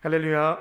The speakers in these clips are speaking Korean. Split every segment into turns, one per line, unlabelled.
할렐루야.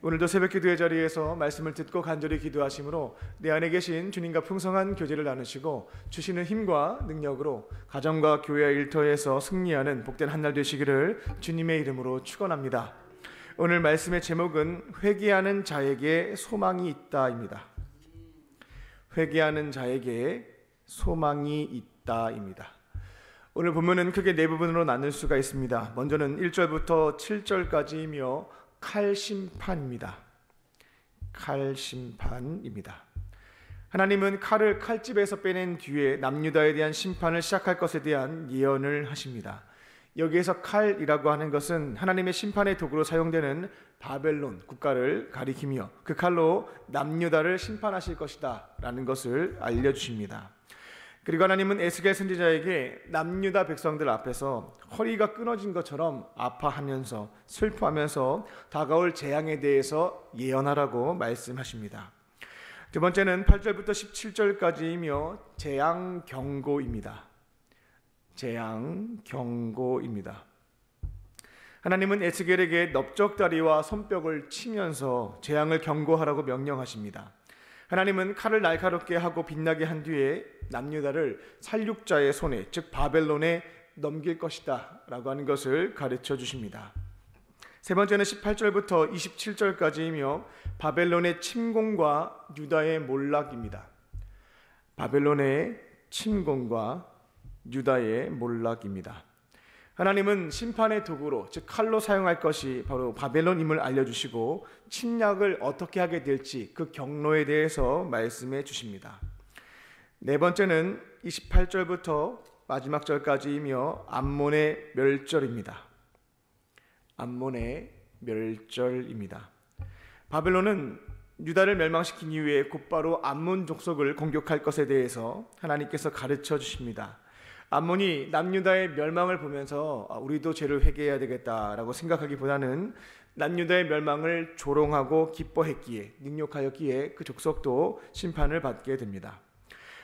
오늘도 새벽 기도의 자리에서 말씀을 듣고 간절히 기도하시므로내 안에 계신 주님과 풍성한 교제를 나누시고 주시는 힘과 능력으로 가정과 교회 일터에서 승리하는 복된 한날 되시기를 주님의 이름으로 축원합니다. 오늘 말씀의 제목은 회개하는 자에게 소망이 있다입니다. 회개하는 자에게 소망이 있다입니다. 오늘 보면은 크게 네 부분으로 나눌 수가 있습니다. 먼저는 1절부터 7절까지이며 칼심판입니다. 칼심판입니다. 하나님은 칼을 칼집에서 빼낸 뒤에 남유다에 대한 심판을 시작할 것에 대한 예언을 하십니다. 여기에서 칼이라고 하는 것은 하나님의 심판의 도구로 사용되는 바벨론 국가를 가리키며 그 칼로 남유다를 심판하실 것이다 라는 것을 알려주십니다. 그리고 하나님은 에스겔 선지자에게 남유다 백성들 앞에서 허리가 끊어진 것처럼 아파하면서 슬퍼하면서 다가올 재앙에 대해서 예언하라고 말씀하십니다. 두 번째는 8절부터 17절까지이며 재앙 경고입니다. 재앙 경고입니다. 하나님은 에스겔에게 넓적다리와 손뼉을 치면서 재앙을 경고하라고 명령하십니다. 하나님은 칼을 날카롭게 하고 빛나게 한 뒤에 남유다를 살육자의 손에 즉 바벨론에 넘길 것이다라고 하는 것을 가르쳐 주십니다. 세 번째는 18절부터 27절까지이며 바벨론의 침공과 유다의 몰락입니다. 바벨론의 침공과 유다의 몰락입니다. 하나님은 심판의 도구로 즉 칼로 사용할 것이 바로 바벨론임을 알려주시고 침략을 어떻게 하게 될지 그 경로에 대해서 말씀해 주십니다. 네 번째는 28절부터 마지막 절까지이며 암몬의 멸절입니다. 암몬의 멸절입니다. 바벨론은 유다를 멸망시킨 이후에 곧바로 암몬 족속을 공격할 것에 대해서 하나님께서 가르쳐 주십니다. 암몬이 남유다의 멸망을 보면서 아, 우리도 죄를 회개해야 되겠다라고 생각하기보다는 남유다의 멸망을 조롱하고 기뻐했기에 능욕하였기에 그 족속도 심판을 받게 됩니다.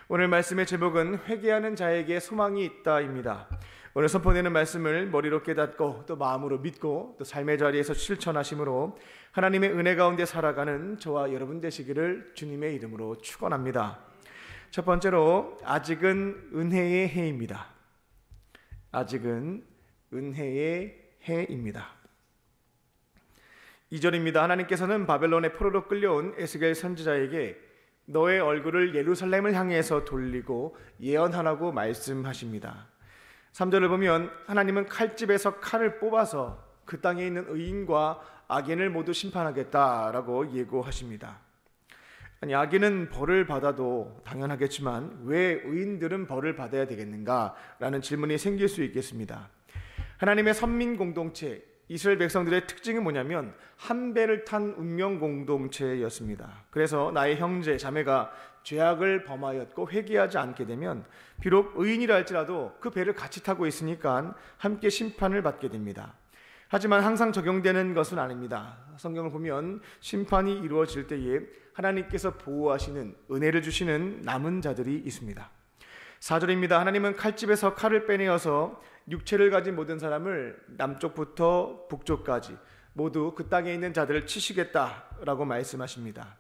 오늘 말씀의 제목은 회개하는 자에게 소망이 있다입니다. 오늘 선포되는 말씀을 머리로 깨닫고 또 마음으로 믿고 또 삶의 자리에서 실천하심으로 하나님의 은혜 가운데 살아가는 저와 여러분 되시기를 주님의 이름으로 축원합니다. 첫 번째로 아직은 은혜의 해입니다. 아직은 은혜의 해입니다. 2절입니다. 하나님께서는 바벨론의 포로로 끌려온 에스겔 선지자에게 너의 얼굴을 예루살렘을 향해서 돌리고 예언하라고 말씀하십니다. 3절을 보면 하나님은 칼집에서 칼을 뽑아서 그 땅에 있는 의인과 악인을 모두 심판하겠다라고 예고하십니다. 아니 악인은 벌을 받아도 당연하겠지만 왜 의인들은 벌을 받아야 되겠는가라는 질문이 생길 수 있겠습니다. 하나님의 선민 공동체 이스라엘 백성들의 특징이 뭐냐면 한 배를 탄 운명 공동체였습니다. 그래서 나의 형제 자매가 죄악을 범하였고 회개하지 않게 되면 비록 의인이라 할지라도 그 배를 같이 타고 있으니까 함께 심판을 받게 됩니다. 하지만 항상 적용되는 것은 아닙니다. 성경을 보면 심판이 이루어질 때에 하나님께서 보호하시는 은혜를 주시는 남은 자들이 있습니다. 4절입니다. 하나님은 칼집에서 칼을 빼내어서 육체를 가진 모든 사람을 남쪽부터 북쪽까지 모두 그 땅에 있는 자들을 치시겠다라고 말씀하십니다.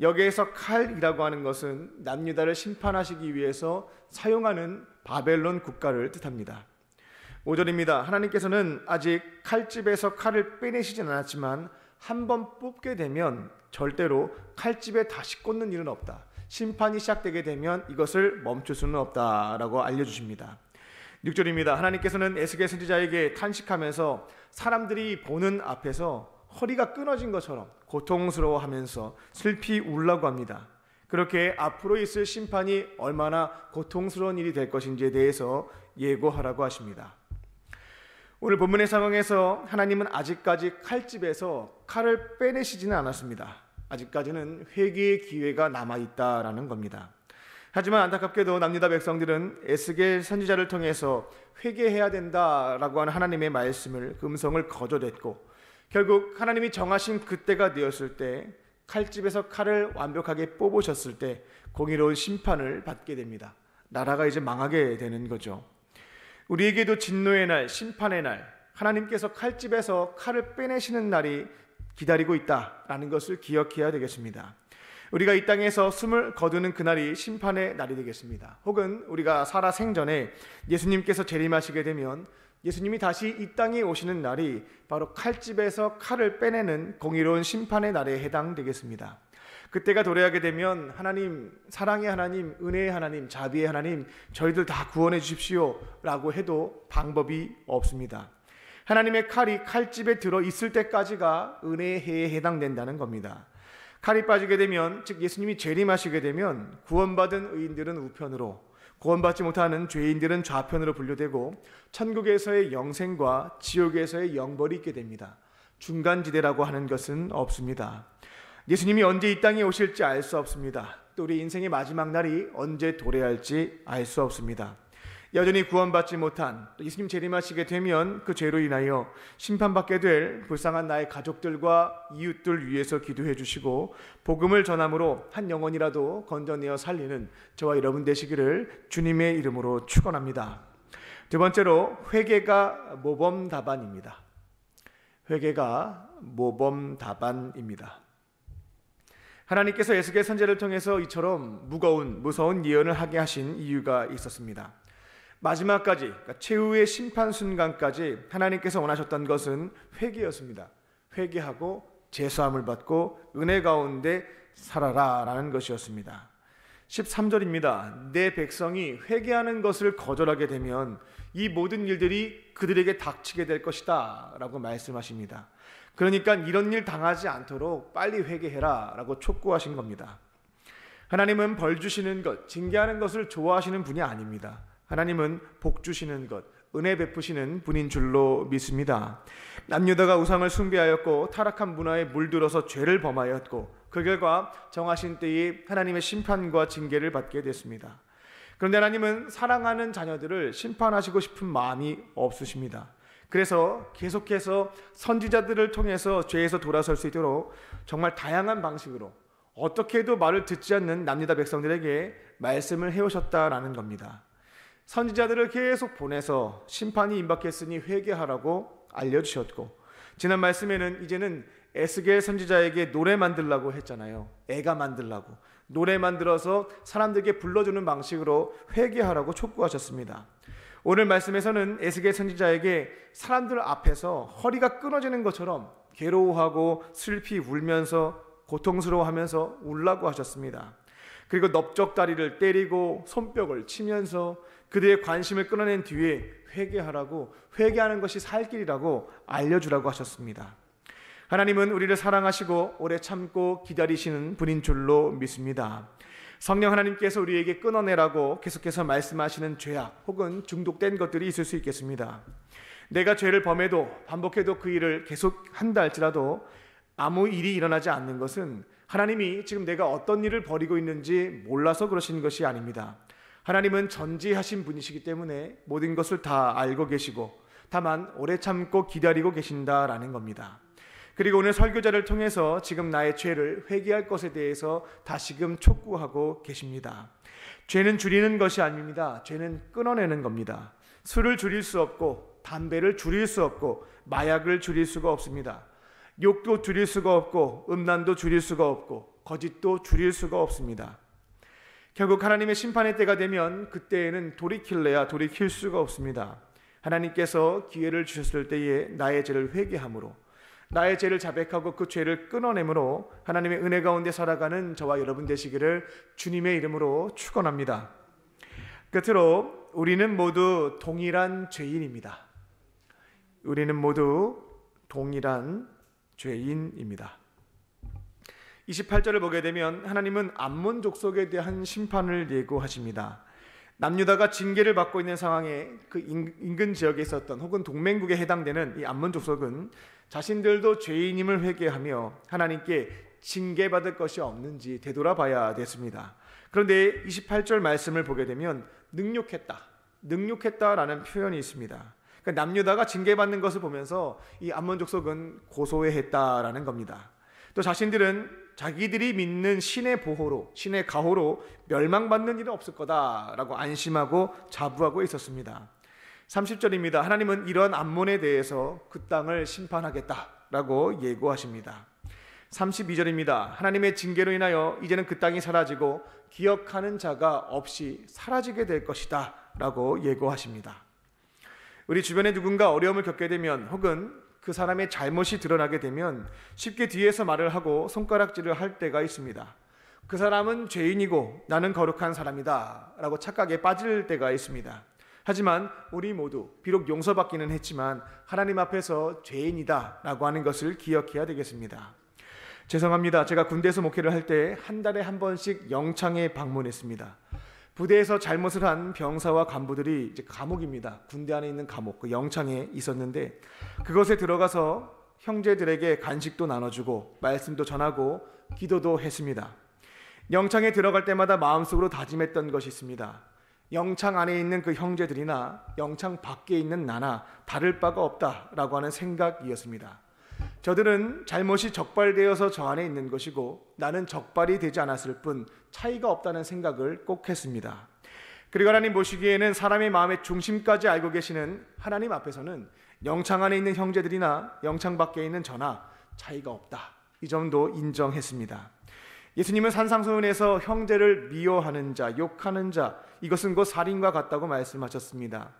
여기에서 칼이라고 하는 것은 남유다를 심판하시기 위해서 사용하는 바벨론 국가를 뜻합니다. 5절입니다. 하나님께서는 아직 칼집에서 칼을 빼내시진 않았지만 한 번 뽑게 되면 절대로 칼집에 다시 꽂는 일은 없다. 심판이 시작되게 되면 이것을 멈출 수는 없다라고 알려주십니다. 6절입니다. 하나님께서는 에스겔 선지자에게 탄식하면서 사람들이 보는 앞에서 허리가 끊어진 것처럼 고통스러워하면서 슬피 울라고 합니다. 그렇게 앞으로 있을 심판이 얼마나 고통스러운 일이 될 것인지에 대해서 예고하라고 하십니다. 오늘 본문의 상황에서 하나님은 아직까지 칼집에서 칼을 빼내시지는 않았습니다. 아직까지는 회개의 기회가 남아 있다라는 겁니다. 하지만 안타깝게도 남유다 백성들은 에스겔 선지자를 통해서 회개해야 된다라고 하는 하나님의 말씀을 금성을 거절했고 결국 하나님이 정하신 그때가 되었을 때 칼집에서 칼을 완벽하게 뽑으셨을 때 공의로운 심판을 받게 됩니다. 나라가 이제 망하게 되는 거죠. 우리에게도 진노의 날, 심판의 날, 하나님께서 칼집에서 칼을 빼내시는 날이 기다리고 있다라는 것을 기억해야 되겠습니다. 우리가 이 땅에서 숨을 거두는 그날이 심판의 날이 되겠습니다. 혹은 우리가 살아 생전에 예수님께서 재림하시게 되면 예수님이 다시 이 땅에 오시는 날이 바로 칼집에서 칼을 빼내는 공의로운 심판의 날에 해당되겠습니다. 그때가 도래하게 되면 하나님 사랑의 하나님 은혜의 하나님 자비의 하나님 저희들 다 구원해 주십시오라고 해도 방법이 없습니다. 하나님의 칼이 칼집에 들어 있을 때까지가 은혜의 해에 해당된다는 겁니다. 칼이 빠지게 되면 즉 예수님이 재림하시게 되면 구원받은 의인들은 우편으로 구원받지 못하는 죄인들은 좌편으로 분류되고 천국에서의 영생과 지옥에서의 영벌이 있게 됩니다. 중간지대라고 하는 것은 없습니다. 예수님이 언제 이 땅에 오실지 알 수 없습니다. 또 우리 인생의 마지막 날이 언제 도래할지 알 수 없습니다. 여전히 구원받지 못한 예수님 재림하시게 되면 그 죄로 인하여 심판받게 될 불쌍한 나의 가족들과 이웃들 위해서 기도해 주시고 복음을 전함으로 한 영혼이라도 건져내어 살리는 저와 여러분 되시기를 주님의 이름으로 축원합니다. 두 번째로 회개가 모범 답안입니다. 회개가 모범 답안입니다. 하나님께서 예수계 선제를 통해서 이처럼 무거운 무서운 예언을 하게 하신 이유가 있었습니다. 마지막까지 그러니까 최후의 심판 순간까지 하나님께서 원하셨던 것은 회개였습니다. 회개하고 죄사함을 받고 은혜 가운데 살아라라는 것이었습니다. 13절입니다. 내 백성이 회개하는 것을 거절하게 되면 이 모든 일들이 그들에게 닥치게 될 것이다 라고 말씀하십니다. 그러니까 이런 일 당하지 않도록 빨리 회개해라 라고 촉구하신 겁니다. 하나님은 벌 주시는 것, 징계하는 것을 좋아하시는 분이 아닙니다. 하나님은 복 주시는 것, 은혜 베푸시는 분인 줄로 믿습니다. 남유다가 우상을 숭배하였고 타락한 문화에 물들어서 죄를 범하였고 그 결과 정하신 때에 하나님의 심판과 징계를 받게 됐습니다. 그런데 하나님은 사랑하는 자녀들을 심판하시고 싶은 마음이 없으십니다. 그래서 계속해서 선지자들을 통해서 죄에서 돌아설 수 있도록 정말 다양한 방식으로 어떻게도 말을 듣지 않는 남유다 백성들에게 말씀을 해오셨다라는 겁니다. 선지자들을 계속 보내서 심판이 임박했으니 회개하라고 알려주셨고 지난 말씀에는 이제는 에스겔 선지자에게 노래 만들라고 했잖아요. 애가 만들라고 노래 만들어서 사람들에게 불러주는 방식으로 회개하라고 촉구하셨습니다. 오늘 말씀에서는 에스겔 선지자에게 사람들 앞에서 허리가 끊어지는 것처럼 괴로워하고 슬피 울면서 고통스러워하면서 울라고 하셨습니다. 그리고 넓적다리를 때리고 손뼉을 치면서 그들의 관심을 끌어낸 뒤에 회개하라고 회개하는 것이 살 길이라고 알려주라고 하셨습니다. 하나님은 우리를 사랑하시고 오래 참고 기다리시는 분인 줄로 믿습니다. 성령 하나님께서 우리에게 끊어내라고 계속해서 말씀하시는 죄악 혹은 중독된 것들이 있을 수 있겠습니다. 내가 죄를 범해도 반복해도 그 일을 계속 한다 할지라도 아무 일이 일어나지 않는 것은 하나님이 지금 내가 어떤 일을 벌이고 있는지 몰라서 그러신 것이 아닙니다. 하나님은 전지하신 분이시기 때문에 모든 것을 다 알고 계시고 다만 오래 참고 기다리고 계신다라는 겁니다. 그리고 오늘 설교자를 통해서 지금 나의 죄를 회개할 것에 대해서 다시금 촉구하고 계십니다. 죄는 줄이는 것이 아닙니다. 죄는 끊어내는 겁니다. 술을 줄일 수 없고 담배를 줄일 수 없고 마약을 줄일 수가 없습니다. 욕도 줄일 수가 없고 음란도 줄일 수가 없고 거짓도 줄일 수가 없습니다. 결국 하나님의 심판의 때가 되면 그때에는 돌이킬래야 돌이킬 수가 없습니다. 하나님께서 기회를 주셨을 때에 나의 죄를 회개함으로 나의 죄를 자백하고 그 죄를 끊어내므로 하나님의 은혜 가운데 살아가는 저와 여러분 되시기를 주님의 이름으로 축원합니다. 끝으로 우리는 모두 동일한 죄인입니다. 우리는 모두 동일한 죄인입니다. 28절을 보게 되면 하나님은 암몬 족속에 대한 심판을 예고하십니다. 남유다가 징계를 받고 있는 상황에 그 인근 지역에 있었던 혹은 동맹국에 해당되는 이 암몬 족속은 자신들도 죄인임을 회개하며 하나님께 징계받을 것이 없는지 되돌아봐야 됐습니다. 그런데 28절 말씀을 보게 되면 능욕했다, 능욕했다라는 표현이 있습니다. 그러니까 남유다가 징계받는 것을 보면서 이 암몬 족속은 고소해했다라는 겁니다. 또 자신들은 자기들이 믿는 신의 보호로 신의 가호로 멸망받는 일은 없을 거다라고 안심하고 자부하고 있었습니다. 30절입니다. 하나님은 이런 암몬에 대해서 그 땅을 심판하겠다라고 예고하십니다. 32절입니다. 하나님의 징계로 인하여 이제는 그 땅이 사라지고 기억하는 자가 없이 사라지게 될 것이다라고 예고하십니다. 우리 주변에 누군가 어려움을 겪게 되면 혹은 그 사람의 잘못이 드러나게 되면 쉽게 뒤에서 말을 하고 손가락질을 할 때가 있습니다. 그 사람은 죄인이고 나는 거룩한 사람이다 라고 착각에 빠질 때가 있습니다. 하지만 우리 모두 비록 용서받기는 했지만 하나님 앞에서 죄인이다 라고 하는 것을 기억해야 되겠습니다. 죄송합니다. 제가 군대에서 목회를 할 때 한 달에 한 번씩 영창에 방문했습니다. 부대에서 잘못을 한 병사와 간부들이 이제 감옥입니다. 군대 안에 있는 감옥, 그 영창에 있었는데 그것에 들어가서 형제들에게 간식도 나눠주고 말씀도 전하고 기도도 했습니다. 영창에 들어갈 때마다 마음속으로 다짐했던 것이 있습니다. 영창 안에 있는 그 형제들이나 영창 밖에 있는 나나 다를 바가 없다라고 하는 생각이었습니다. 저들은 잘못이 적발되어서 저 안에 있는 것이고 나는 적발이 되지 않았을 뿐 차이가 없다는 생각을 꼭 했습니다. 그리고 하나님 보시기에는 사람의 마음의 중심까지 알고 계시는 하나님 앞에서는 영창 안에 있는 형제들이나 영창 밖에 있는 저나 차이가 없다. 이 점도 인정했습니다. 예수님은 산상수훈에서 형제를 미워하는 자, 욕하는 자, 이것은 곧 살인과 같다고 말씀하셨습니다.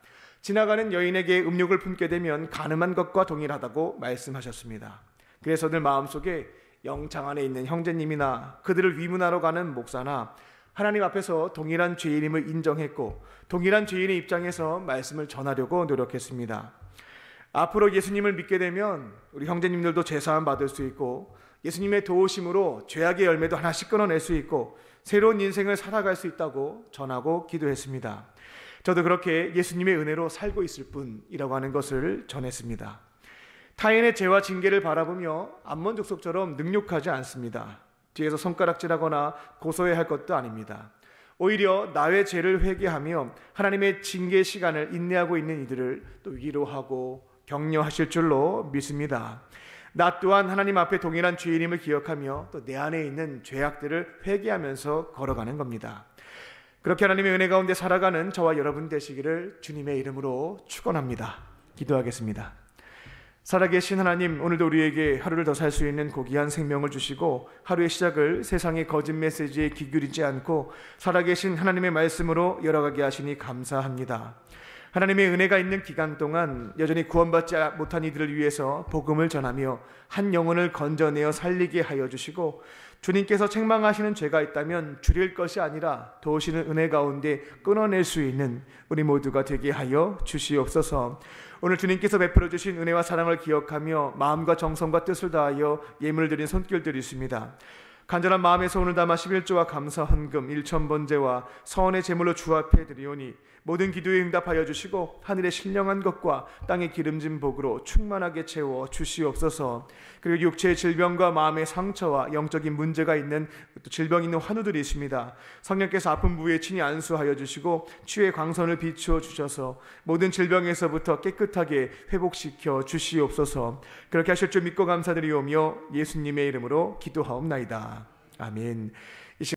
지나가는 여인에게 음욕을 품게 되면 가늠한 것과 동일하다고 말씀하셨습니다. 그래서 늘 마음속에 영장 안에 있는 형제님이나 그들을 위문하러 가는 목사나 하나님 앞에서 동일한 죄인임을 인정했고 동일한 죄인의 입장에서 말씀을 전하려고 노력했습니다. 앞으로 예수님을 믿게 되면 우리 형제님들도 죄사함 받을 수 있고 예수님의 도우심으로 죄악의 열매도 하나씩 끊어낼 수 있고 새로운 인생을 살아갈 수 있다고 전하고 기도했습니다. 저도 그렇게 예수님의 은혜로 살고 있을 뿐이라고 하는 것을 전했습니다. 타인의 죄와 징계를 바라보며 암몬족속처럼 능욕하지 않습니다. 뒤에서 손가락질하거나 고소해야 할 것도 아닙니다. 오히려 나의 죄를 회개하며 하나님의 징계 시간을 인내하고 있는 이들을 또 위로하고 격려하실 줄로 믿습니다. 나 또한 하나님 앞에 동일한 죄인임을 기억하며 또 내 안에 있는 죄악들을 회개하면서 걸어가는 겁니다. 그렇게 하나님의 은혜 가운데 살아가는 저와 여러분 되시기를 주님의 이름으로 축원합니다. 기도하겠습니다. 살아계신 하나님, 오늘도 우리에게 하루를 더 살 수 있는 고귀한 생명을 주시고 하루의 시작을 세상의 거짓 메시지에 기울이지 않고 살아계신 하나님의 말씀으로 열어가게 하시니 감사합니다. 하나님의 은혜가 있는 기간 동안 여전히 구원받지 못한 이들을 위해서 복음을 전하며 한 영혼을 건져내어 살리게 하여 주시고 주님께서 책망하시는 죄가 있다면 줄일 것이 아니라 도우시는 은혜 가운데 끊어낼 수 있는 우리 모두가 되게 하여 주시옵소서. 오늘 주님께서 베풀어 주신 은혜와 사랑을 기억하며 마음과 정성과 뜻을 다하여 예물 드린 손길들이 있습니다. 간절한 마음에서 오늘 담아 11조와 감사 헌금 1천 번제와 서원의 제물로 주 앞에 드리오니 모든 기도에 응답하여 주시고 하늘의 신령한 것과 땅의 기름진 복으로 충만하게 채워 주시옵소서. 그리고 육체의 질병과 마음의 상처와 영적인 문제가 있는 질병 있는 환우들이 있습니다. 성령께서 아픈 부에 친히 안수하여 주시고 치유의 광선을 비추어 주셔서 모든 질병에서부터 깨끗하게 회복시켜 주시옵소서. 그렇게 하실 줄 믿고 감사드리오며 예수님의 이름으로 기도하옵나이다. 아멘.